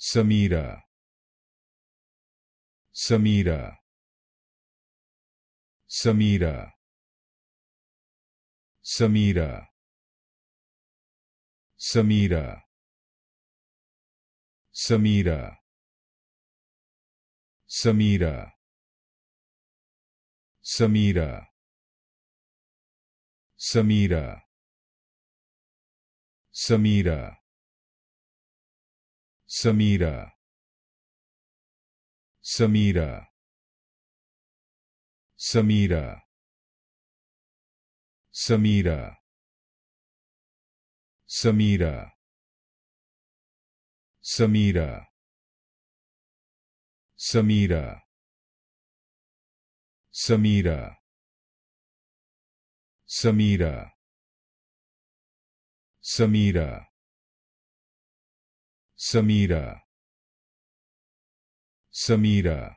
Samira Samira Samira Samira Samira Samira Samira Samira Samira Samira Samira Samira Samira Samira Samira Samira Samira Samira Samira Samira Samira Samira